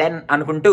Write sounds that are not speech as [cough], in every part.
den అనుకుంటూ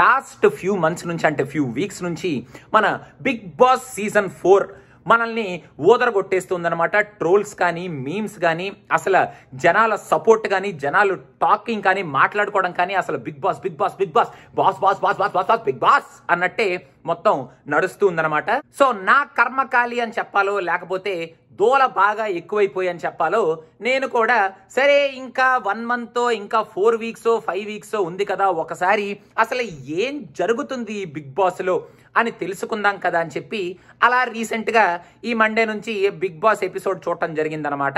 last few months నుంచి అంటే ఫ్యూ వీక్స్ నుంచి మన బిగ్ బాస్ సీజన్ ఫోర్ మనల్ని ఓదరగొట్టేస్తుందనమాట ట్రోల్స్ కానీ మీమ్స్ కానీ అసలు జనాల సపోర్ట్ కానీ జనాలు టాకింగ్ కానీ మాట్లాడుకోవడం కానీ అసలు Bigg Boss Bigg Boss Bigg Boss Boss Boss Boss Boss Boss Boss Bigg Boss అన్నట్టే మొత్తం నడుస్తూ ఉందనమాట సో నా కర్మకాలి అని చెప్పాలో లేకపోతే దూల బాగా ఎక్కువైపోయాయని చెప్పాలో నేను కూడా సరే ఇంకా వన్ మంత్ ఇంకా ఫోర్ వీక్స్ ఫైవ్ వీక్స్ ఉంది కదా ఒకసారి అసలు ఏం జరుగుతుంది ఈ బిగ్ బాస్లో అని తెలుసుకుందాం కదా అని చెప్పి అలా రీసెంట్గా ఈ మండే నుంచి బిగ్ బాస్ ఎపిసోడ్ చూడటం జరిగిందనమాట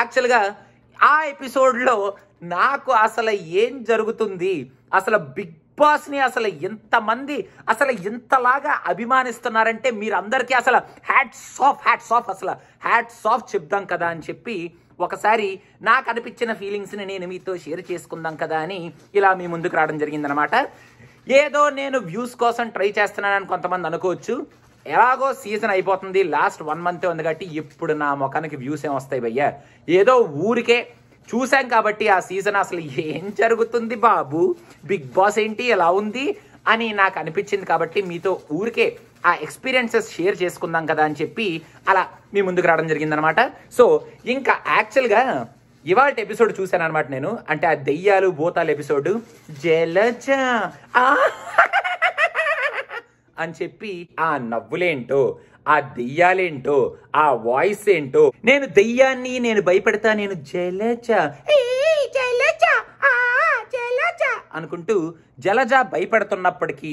యాక్చువల్గా ఆ ఎపిసోడ్లో నాకు అసలు ఏం జరుగుతుంది అసలు బిగ్ అబ్బాస్ని అసలు ఎంతమంది అసలు ఎంతలాగా అభిమానిస్తున్నారంటే మీరందరికీ అసలు హ్యాట్స్ ఆఫ్ హ్యాట్స్ ఆఫ్ అసలు హ్యాట్స్ ఆఫ్ చెప్దాం కదా అని చెప్పి ఒకసారి నాకు అనిపించిన ఫీలింగ్స్ని నేను మీతో షేర్ చేసుకుందాం కదా అని ఇలా మీ ముందుకు రావడం జరిగిందనమాట ఏదో నేను వ్యూస్ కోసం ట్రై చేస్తున్నానని కొంతమంది అనుకోవచ్చు ఎలాగో సీజన్ అయిపోతుంది లాస్ట్ వన్ మంత్ ఉంది కాబట్టి ఇప్పుడు నా ముఖానికి వ్యూస్ ఏం వస్తాయి భయ్యా ఏదో ఊరికే చూసాం కాబట్టి ఆ సీజన్ అసలు ఏం జరుగుతుంది బాబు బిగ్ బాస్ ఏంటి ఎలా ఉంది అని నాకు అనిపించింది కాబట్టి మీతో ఊరికే ఆ ఎక్స్పీరియన్సెస్ షేర్ చేసుకుందాం కదా అని చెప్పి అలా మీ ముందుకు రావడం జరిగిందనమాట సో ఇంకా యాక్చువల్గా ఇవాళ ఎపిసోడ్ చూశాను అనమాట నేను అంటే ఆ దెయ్యాలు బోతాల ఎపిసోడ్ జలజ అని చెప్పి ఆ నవ్వులేంటో ఆ దెయ్యాలేంటో ఆ వాయిస్ ఏంటో నేను దెయ్యాన్ని నేను భయపెడతా నేను జలజ అనుకుంటూ జలజ భయపడుతున్నప్పటికీ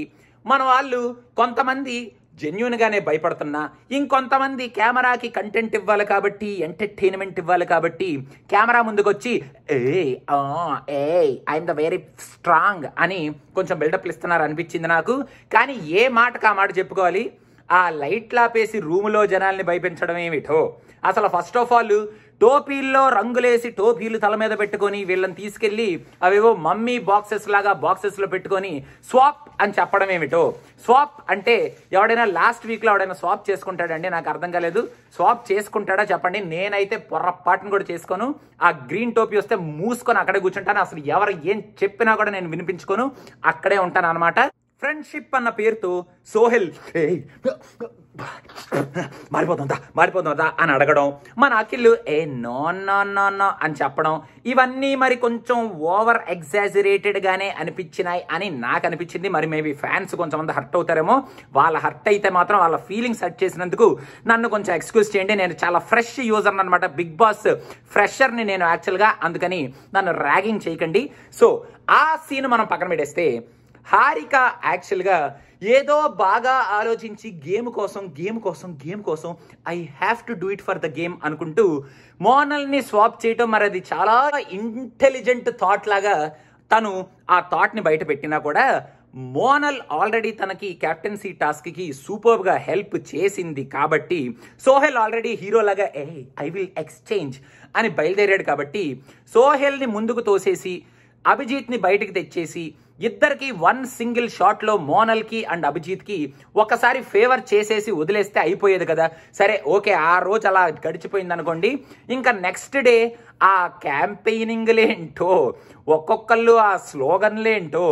మన వాళ్ళు కొంతమంది జెన్యున్గానే భయపడుతున్నా ఇంకొంతమంది కెమెరాకి కంటెంట్ ఇవ్వాలి కాబట్టి ఎంటర్టైన్మెంట్ ఇవ్వాలి కాబట్టి కెమెరా ముందుకొచ్చి ఏ ఏ ఐఎమ్ ద వెరీ స్ట్రాంగ్ అని కొంచెం బిల్డప్లు ఇస్తున్నారు అనిపించింది నాకు కానీ ఏ మాటకు ఆ మాట చెప్పుకోవాలి ఆ లైట్ లాపేసి రూములో జనాల్ని భయపించడం ఏమిటో అసలు ఫస్ట్ ఆఫ్ ఆల్ టోపీల్లో రంగులేసి టోపీలు తల మీద పెట్టుకొని వీళ్ళని తీసుకెళ్లి అవేవో మమ్మీ బాక్సెస్ లాగా బాక్సెస్లో పెట్టుకొని స్వాప్ అని చెప్పడం ఏమిటో స్వాప్ అంటే ఎవడైనా లాస్ట్ వీక్లో ఎవడైనా స్వాప్ చేసుకుంటాడండి నాకు అర్థం కాలేదు స్వాప్ చేసుకుంటాడా చెప్పండి నేనైతే పొరపాటును కూడా చేసుకోను ఆ గ్రీన్ టోపీ వస్తే మూసుకొని అక్కడే కూర్చుంటాను అసలు ఎవరు ఏం చెప్పినా కూడా నేను వినిపించుకోను అక్కడే ఉంటాను అనమాట ఫ్రెండ్షిప్ అన్న పేరుతో సోహెల్ మారిపోతుందా మారిపోతుందా అని అడగడం మన అఖిల్ ఏ నో నో నో నో అని చెప్పడం ఇవన్నీ మరి కొంచెం ఓవర్ ఎగ్జాజరేటెడ్గానే అనిపించినాయి అని నాకు అనిపించింది మరి మేబీ ఫ్యాన్స్ కొంచెంమంది హర్ట్ అవుతారేమో వాళ్ళ హర్ట్ అయితే మాత్రం వాళ్ళ ఫీలింగ్స్ హర్ట్ చేసినందుకు నన్ను కొంచెం ఎక్స్క్యూజ్ చేయండి నేను చాలా ఫ్రెష్ యూజర్ అనమాట బిగ్ బాస్ ఫ్రెషర్ని నేను యాక్చువల్గా అందుకని నన్ను ర్యాగింగ్ చేయకండి సో ఆ సీన్ మనం పక్కన పెట్టేస్తే హారిక యాక్చువల్గా ఏదో బాగా ఆలోచించి గేమ్ కోసం గేమ్ కోసం గేమ్ కోసం I have to do it for the game అనుకుంటూ మోనల్ని స్వాప్ చేయటం మరి అది చాలా ఇంటెలిజెంట్ థాట్ లాగా తను ఆ థాట్ని బయట పెట్టినా కూడా మోనల్ ఆల్రెడీ తనకి కెప్టెన్సీ టాస్క్కి సూపర్గా హెల్ప్ చేసింది కాబట్టి సోహెల్ ఆల్రెడీ హీరోలాగా ఏ ఐ విల్ ఎక్స్చేంజ్ అని బయలుదేరాడు కాబట్టి సోహెల్ని ముందుకు తోసేసి అభిజిత్ని బయటకు తెచ్చేసి ఇద్దరికి వన్ సింగిల్ షాట్లో మోనల్కి అండ్ కి ఒకసారి ఫేవర్ చేసేసి వదిలేస్తే అయిపోయేది కదా సరే ఓకే ఆ రోజు అలా గడిచిపోయింది అనుకోండి ఇంకా నెక్స్ట్ డే ఆ క్యాంపెయినింగ్లేంటో ఒక్కొక్కళ్ళు ఆ స్లోగన్లేంటో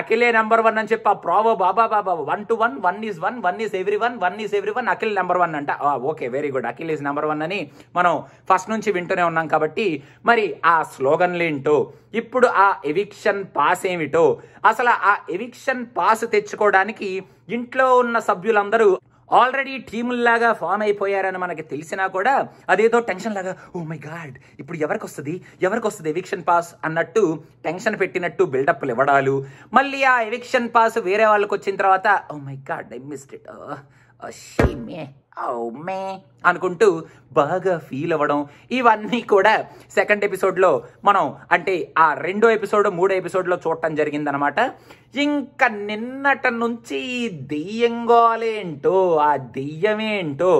అఖిలే నెంబర్ వన్ అని చెప్పి ఆ ప్రావో బాబా బాబా one two one one is one one is every one one is every one Akhil number one అంట okay very good Akhil is number one అని మనం ఫస్ట్ నుంచి వింటూనే ఉన్నాం కాబట్టి మరి ఆ స్లోగన్లేంటో ఇప్పుడు ఆ ఎవిక్షన్ పాస్ ఏమిటో అసలు ఆ ఎవిక్షన్ పాస్ తెచ్చుకోవడానికి ఇంట్లో ఉన్న సభ్యులందరూ ఆల్రెడీ టీముల్లాగా ఫామ్ అయిపోయారని మనకి తెలిసినా కూడా అదేదో టెన్షన్ లాగా ఓ మై గాడ్ ఇప్పుడు ఎవరికి వస్తుంది ఎవరికి వస్తుంది ఎవిక్షన్ పాస్ అన్నట్టు టెన్షన్ పెట్టినట్టు బిల్డప్లు ఇవ్వడాలు మళ్ళీ ఆ ఎవిక్షన్ పాస్ వేరే వాళ్ళకి వచ్చిన తర్వాత oh my god I missed it she may oh may అనుకుంటూ బాగా ఫీల్ అవ్వడం ఇవన్నీ కూడా సెకండ్ ఎపిసోడ్లో మనం అంటే ఆ రెండో ఎపిసోడ్ మూడో ఎపిసోడ్లో చూడటం జరిగిందనమాట ఇంకా నిన్నట నుంచి ఈ దెయ్యంగోలేంటో ఆ దెయ్యమేంటో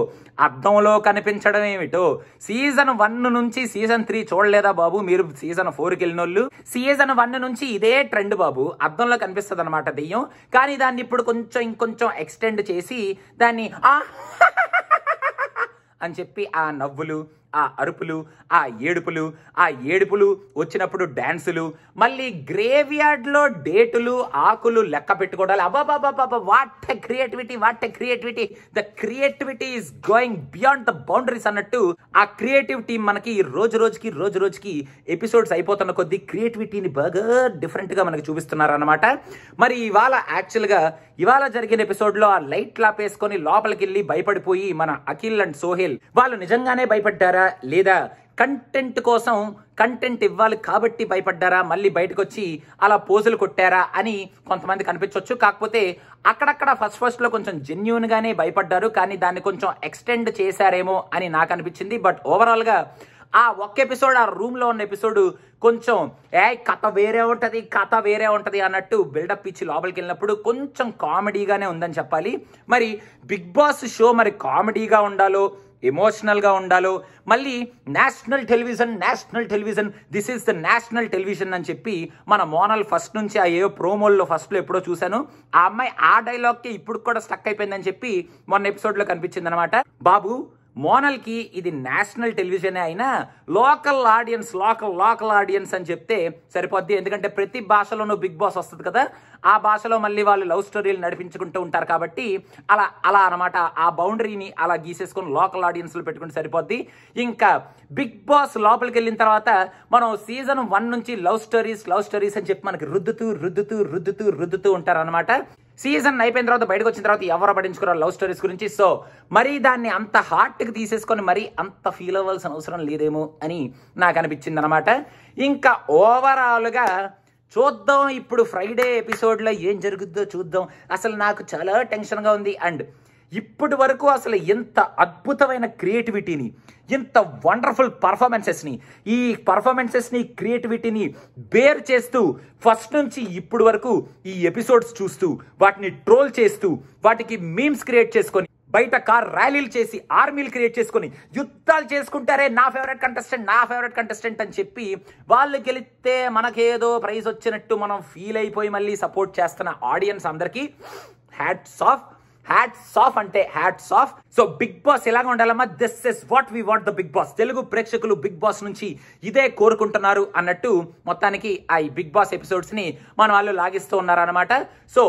అర్థంలో కనిపించడం ఏమిటో సీజన్ వన్ నుంచి సీజన్ త్రీ చూడలేదా బాబు మీరు సీజన్ ఫోర్కి వెళ్ళినోళ్ళు సీజన్ వన్ నుంచి ఇదే ట్రెండ్ బాబు అర్థంలో కనిపిస్తుంది అనమాట దెయ్యం కానీ దాన్ని ఇప్పుడు కొంచెం ఇంకొంచెం ఎక్స్టెండ్ చేసి దాన్ని [laughs] అని చెప్పి ఆ నవ్వులు ఆ అరుపులు ఆ ఏడుపులు ఆ ఏడుపులు వచ్చినప్పుడు డ్యాన్సులు మళ్ళీ గ్రేవ్యార్డ్లో డేటులు ఆకులు లెక్క పెట్టుకోవడాలి అబాబాబాబా what creativity what creativity the creativity is going beyond the boundaries అన్నట్టు ఆ క్రియేటివ్ టీం మనకి రోజు రోజుకి రోజు రోజుకి ఎపిసోడ్స్ అయిపోతున్న కొద్దీ క్రియేటివిటీని బాగా డిఫరెంట్గా మనకి చూపిస్తున్నారు అనమాట మరి ఇవాళ యాక్చువల్గా ఇవాళ జరిగిన ఎపిసోడ్లో ఆ లైట్ లాపేసుకొని లోపలికి వెళ్ళి భయపడిపోయి మన అఖిల్ అండ్ సోహెల్ వాళ్ళు నిజంగానే భయపడ్డారా భయపడ్డారా లేదా కంటెంట్ కోసం కంటెంట్ ఇవ్వాలి కాబట్టి భయపడ్డారా మళ్ళీ బయటకు వచ్చి అలా పోజులు కొట్టారా అని కొంతమంది కనిపించవచ్చు కాకపోతే అక్కడక్కడ ఫస్ట్ ఫస్ట్లో కొంచెం జెన్యున్గానే భయపడ్డారు కానీ దాన్ని కొంచెం ఎక్స్టెండ్ చేశారేమో అని నాకు అనిపించింది బట్ ఓవరాల్గా ఆ ఒక్క ఎపిసోడ్ ఆ లో ఉన్న ఎపిసోడ్ కొంచెం ఏ కథ వేరే ఉంటుంది కథ వేరే ఉంటుంది అన్నట్టు బిల్డప్ ఇచ్చి లోపలికి వెళ్ళినప్పుడు కొంచెం కామెడీగానే ఉందని చెప్పాలి మరి బిగ్ బాస్ షో మరి కామెడీగా ఉండాలో ఎమోషనల్గా ఉండాలో మళ్ళీ national television national television this is the national television అని చెప్పి మన మోనల్ ఫస్ట్ నుంచి ఆ ఏ ప్రోమోల్లో ఫస్ట్లో ఎప్పుడో చూశాను ఆ అమ్మాయి ఆ డైలాగ్కి ఇప్పుడు కూడా స్టక్ అయిపోయిందని చెప్పి మొన్న ఎపిసోడ్లో కనిపించింది అనమాట బాబు మోనల్కి ఇది నేషనల్ టెలివిజనే అయినా local audience local local audience అని చెప్తే సరిపోద్ది ఎందుకంటే ప్రతి భాషలోనూ బిగ్ బాస్ వస్తుంది కదా ఆ భాషలో మళ్ళీ వాళ్ళు లవ్ స్టోరీలు నడిపించుకుంటూ ఉంటారు కాబట్టి అలా అలా అనమాట ఆ బౌండరీని అలా గీసేసుకొని లోకల్ ఆడియన్స్లో పెట్టుకుంటే సరిపోద్ది ఇంకా బిగ్ బాస్ లోపలికి వెళ్ళిన తర్వాత మనం సీజన్ వన్ నుంచి లవ్ స్టోరీస్ లవ్ స్టోరీస్ అని చెప్పి మనకి రుద్దుతూ రుద్దుతూ రుద్దుతూ రుద్దుతూ ఉంటారనమాట సీజన్ అయిపోయిన తర్వాత బయటకు వచ్చిన తర్వాత ఎవరు పడించుకున్నారు లవ్ స్టోరీస్ గురించి సో మరి దాన్ని అంత హార్ట్కి తీసేసుకొని మరీ అంత ఫీల్ అవ్వాల్సిన అవసరం లేదేమో అని నాకు అనిపించింది అనమాట ఇంకా ఓవరాల్గా చూద్దాం ఇప్పుడు ఫ్రైడే ఎపిసోడ్లో ఏం జరుగుద్దో చూద్దాం అసలు నాకు చాలా టెన్షన్గా ఉంది అండ్ ఇప్పటి వరకు అసలు ఎంత అద్భుతమైన క్రియేటివిటీని ఇంత వండర్ఫుల్ పర్ఫార్మెన్సెస్ని ఈ పర్ఫార్మెన్సెస్ని క్రియేటివిటీని బేర్ చేస్తూ ఫస్ట్ నుంచి ఇప్పుడు వరకు ఈ ఎపిసోడ్స్ చూస్తూ వాటిని ట్రోల్ చేస్తూ వాటికి మీమ్స్ క్రియేట్ చేసుకొని బయట కార్ ర్యాలీలు చేసి ఆర్మీలు క్రియేట్ చేసుకొని యుద్ధాలు చేసుకుంటారే నా ఫేవరెట్ కంటెస్టెంట్ నా ఫేవరెట్ కంటెస్టెంట్ అని చెప్పి వాళ్ళు గెలిస్తే మనకేదో ప్రైజ్ వచ్చినట్టు మనం ఫీల్ అయిపోయి మళ్ళీ సపోర్ట్ చేస్తున్న ఆడియన్స్ అందరికీ హ్యాట్స్ ఆఫ్ హ్యాట్స్ ఆఫ్ అంటే hats off so Bigg Boss ఎలాగ ఉండాలమ్మా this is what we want the Bigg Boss Telugu ప్రేక్షకులు బిగ్ బాస్ నుంచి ఇదే కోరుకుంటున్నారు అన్నట్టు మొత్తానికి ఆ ఈ బిగ్ బాస్ ఎపిసోడ్స్ ని మన వాళ్ళు లాగిస్తూ ఉన్నారనమాట సో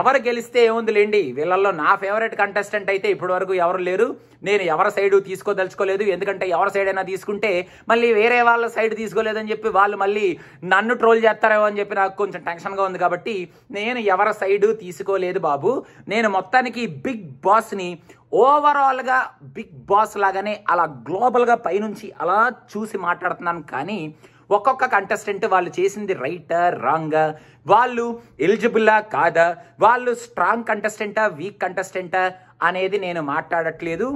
ఎవరు గెలిస్తే ఏముంది లేండి వీళ్ళల్లో నా ఫేవరెట్ కంటెస్టెంట్ అయితే ఇప్పటి వరకు ఎవరు లేరు నేను ఎవరి సైడ్ తీసుకోదలుచుకోలేదు ఎందుకంటే ఎవరి సైడ్ అయినా తీసుకుంటే మళ్ళీ వేరే వాళ్ళ సైడ్ తీసుకోలేదని చెప్పి వాళ్ళు మళ్ళీ నన్ను ట్రోల్ చేస్తారేమో అని చెప్పి నాకు కొంచెం టెన్షన్గా ఉంది కాబట్టి నేను ఎవరి సైడ్ తీసుకోలేదు బాబు నేను మొత్తానికి మనకి బిగ్ బాస్ని ఓవరాల్గా బిగ్ బాస్ లాగానే అలా గ్లోబల్గా పైనుంచి అలా చూసి మాట్లాడుతున్నాను కానీ ఒక్కొక్క కంటెస్టెంట్ వాళ్ళు చేసింది రైటా రాంగా వాళ్ళు ఎలిజిబుల్లా కాదా వాళ్ళు స్ట్రాంగ్ కంటెస్టెంటా వీక్ కంటెస్టెంటా అనేది నేను మాట్లాడట్లేదు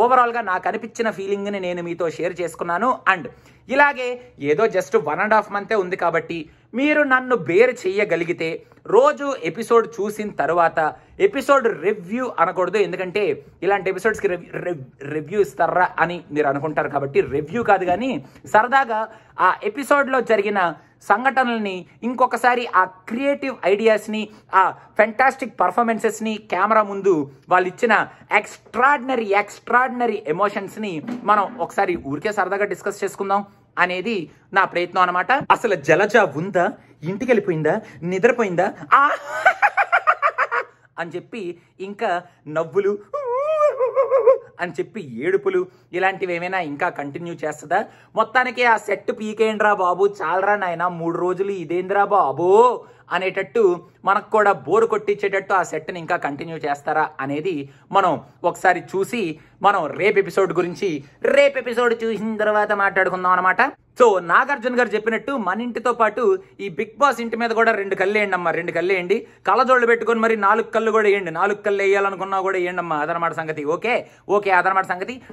ఓవరాల్గా నాకు అనిపించిన ఫీలింగ్ని నేను మీతో షేర్ చేసుకున్నాను అండ్ ఇలాగే ఏదో జస్ట్ వన్ అండ్ హాఫ్ మంతే ఉంది కాబట్టి మీరు నన్ను బేర్ చేయగలిగితే రోజు ఎపిసోడ్ చూసిన తర్వాత ఎపిసోడ్ రివ్యూ అనకూడదు ఎందుకంటే ఇలాంటి ఎపిసోడ్స్కి రివ్యూ ఇస్తారా అని మీరు అనుకుంటారు కాబట్టి రివ్యూ కాదు కానీ సరదాగా ఆ ఎపిసోడ్లో జరిగిన సంఘటనల్ని ఇంకొకసారి ఆ క్రియేటివ్ ఐడియాస్ని ఆ ఫెంటాస్టిక్ పర్ఫార్మెన్సెస్ని కెమెరా ముందు వాళ్ళు ఇచ్చిన ఎక్స్ట్రాడినరీ ఎక్స్ట్రాడినరీ ఎమోషన్స్ని మనం ఒకసారి ఊరికే సరదాగా డిస్కస్ చేసుకుందాం అనేది నా ప్రయత్నం అనమాట అసలు జలజ ఉందా ఇంటికి వెళ్ళిపోయిందా నిద్రపోయిందా అని చెప్పి ఇంకా నవ్వులు అని చెప్పి ఏడుపులు ఇలాంటివి ఏమైనా ఇంకా కంటిన్యూ చేస్తుందా మొత్తానికి ఆ సెట్ పీకేంద్రా బాబు చాలరా నాయన మూడు రోజులు ఇదేంద్రా బాబు అనేటట్టు మనకు కూడా బోరు కొట్టించేటట్టు ఆ సెట్ని ఇంకా కంటిన్యూ చేస్తారా అనేది మనం ఒకసారి చూసి మనం రేపు ఎపిసోడ్ గురించి రేపు ఎపిసోడ్ చూసిన తర్వాత మాట్లాడుకుందాం అనమాట సో నాగార్జున గారు చెప్పినట్టు మన ఇంటితో పాటు ఈ బిగ్ బాస్ ఇంటి మీద కూడా రెండు కళ్ళు వేయండి అమ్మా రెండు కళ్ళు వేయండి కళ్ళజోళ్ళు పెట్టుకొని మరి నాలుగు కళ్ళు కూడా వేయండి నాలుగు కళ్ళు వేయాలనుకున్నా కూడా వేయండి అమ్మా అదనమాట సంగతి ఓకే ఓకే అదనమాట సంగతి